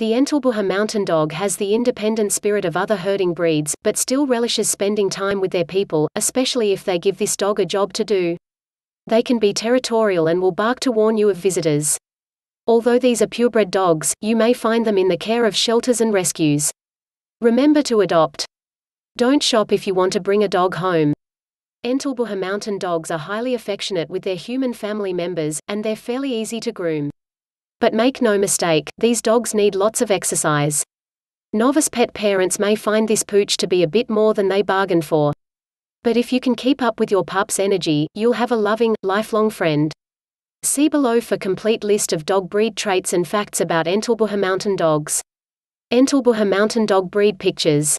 The Entelbuha mountain dog has the independent spirit of other herding breeds, but still relishes spending time with their people, especially if they give this dog a job to do. They can be territorial and will bark to warn you of visitors. Although these are purebred dogs, you may find them in the care of shelters and rescues. Remember to adopt. Don't shop if you want to bring a dog home. Entelbuha mountain dogs are highly affectionate with their human family members, and they're fairly easy to groom. But make no mistake, these dogs need lots of exercise. Novice pet parents may find this pooch to be a bit more than they bargained for. But if you can keep up with your pup's energy, you'll have a loving, lifelong friend. See below for complete list of dog breed traits and facts about Entelbuha Mountain Dogs. Entelbuha Mountain Dog Breed Pictures